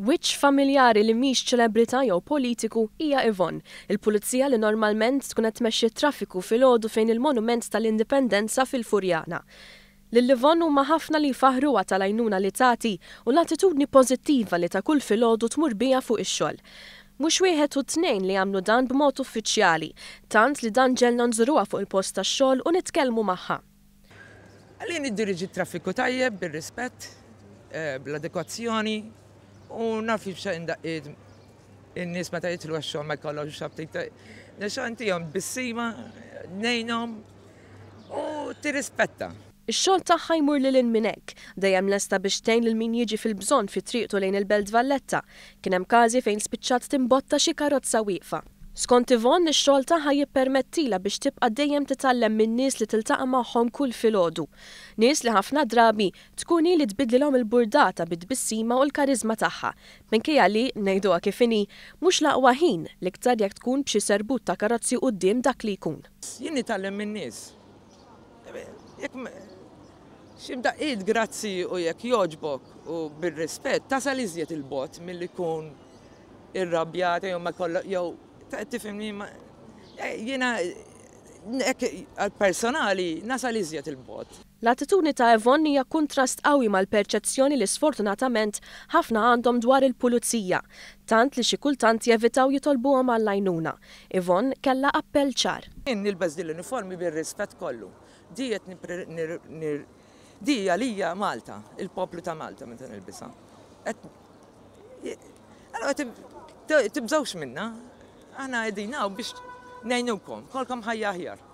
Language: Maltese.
Witch familjari li miex ċelebrita jew politiku hija Ivon, il-pulizija li normalment tkun qed tmexxi traffiku fil ħodu fejn il-Monument tal-Indipendenza fil-Furjana. Lill-Livon huma ħafna li faħruha tal-għajnuna li tagħti u l-attitudni pożittiva li ta' kull filgħodu tmur bija fuq ix-xogħol mux wieħed u tnejn li għamlu dan b'mod uffiċjali, tant li dan ġelna nżuruha fuq il-post tax-xogħol u nitkellmu magħha. Għalien id-diriġi traffiku tajjeb, bir-rispett, eh, bl-adekwazzjoni, U naf jibxa indaqqiet in-nies meta jitlu għaxxom ma jkollhom xabtik ta' nexantihom bissima nejnom u t-rispetta. Ix-xogħol tagħha jmur lil minn hekk, dejjem lesta biex tgħin lil min jiġi fil-bżonn fi triqtu lejn il-Belt Valletta. Kien hemm każi fejn spiċċat timbotta xi karozza wieqfa. Skont Ivon, ix-xogħol tagħha jippermettila biex tibqa' dejjem titgħallem minn nies li tiltaqa' magħhom kull filgħodu. Nies li ħafna drabi tkun li tbidlilhom il-burdata bid-bissima u l-karizma tagħha. Minkejja li ngħiduha kif inhi mhux laqwa ħin l-iktar jekk tkun b'xi serbut ta' karozzi quddiem dak li jkun. Jien nitallem minn nies. Xi mdaqqiet grazzi u jekk joġbok u bir-rispett tasal iżjed il-bot milli kun irrabjat jew ma kollok jew tifimni, eh, jena personali nasal iżjed il-bot. L-attitudni ta' Evon hija kontrast qawwi mal-perċezzjoni li sfortunatament ħafna għandhom dwar il-pulizija, tant li xi kultant jevitaw jitolbuhom għall-għajnuna. Evon kella appell ċar. Min nilbes din l-uniformi bir-rispett kollu. Diet dija lija Malta, il-poplu ta' Malta meta nilbisha. Allora tibżawx minna, għana għedina u biex nejnukom, kolkom ħajja ħjar.